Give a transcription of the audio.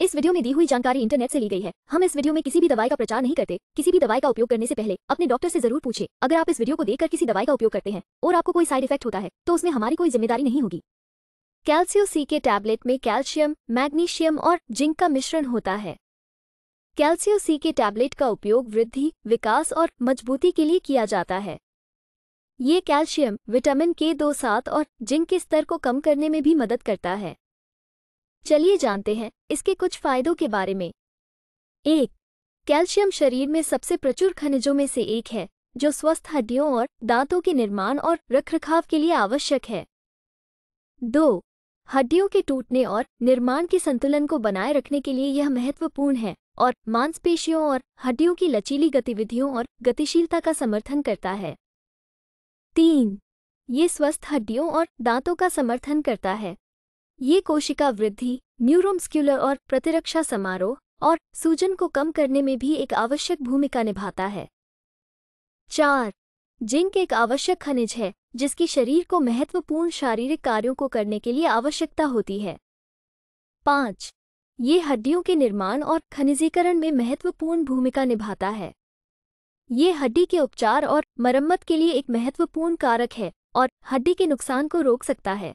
इस वीडियो में दी हुई जानकारी इंटरनेट से ली गई है हम इस वीडियो में किसी भी दवाई का प्रचार नहीं करते किसी भी दवाई का उपयोग करने से पहले अपने डॉक्टर से जरूर पूछे अगर आप इस वीडियो को देखकर किसी दवाई का उपयोग करते हैं और आपको कोई साइड इफेक्ट होता है तो उसमें हमारी कोई जिम्मेदारी नहीं होगी कैल्सियो सी के टैबलेट में कैल्शियम मैग्नीशियम और जिंक का मिश्रण होता है कैल्सियो सी के टैबलेट का उपयोग वृद्धि विकास और मजबूती के लिए किया जाता है ये कैल्शियम विटामिन के दो सात और जिंक के स्तर को कम करने में भी मदद करता है चलिए जानते हैं इसके कुछ फायदों के बारे में एक कैल्शियम शरीर में सबसे प्रचुर खनिजों में से एक है जो स्वस्थ हड्डियों और दांतों के निर्माण और रखरखाव के लिए आवश्यक है दो हड्डियों के टूटने और निर्माण के संतुलन को बनाए रखने के लिए यह महत्वपूर्ण है और मांसपेशियों और हड्डियों की लचीली गतिविधियों और गतिशीलता का समर्थन करता है तीन ये स्वस्थ हड्डियों और दांतों का समर्थन करता है ये कोशिका वृद्धि न्यूरोमस्क्यूलर और प्रतिरक्षा समारोह और सूजन को कम करने में भी एक आवश्यक भूमिका निभाता है चार जिंक एक आवश्यक खनिज है जिसकी शरीर को महत्वपूर्ण शारीरिक कार्यों को करने के लिए आवश्यकता होती है पाँच ये हड्डियों के निर्माण और खनिजीकरण में महत्वपूर्ण भूमिका निभाता है ये हड्डी के उपचार और मरम्मत के लिए एक महत्वपूर्ण कारक है और हड्डी के नुकसान को रोक सकता है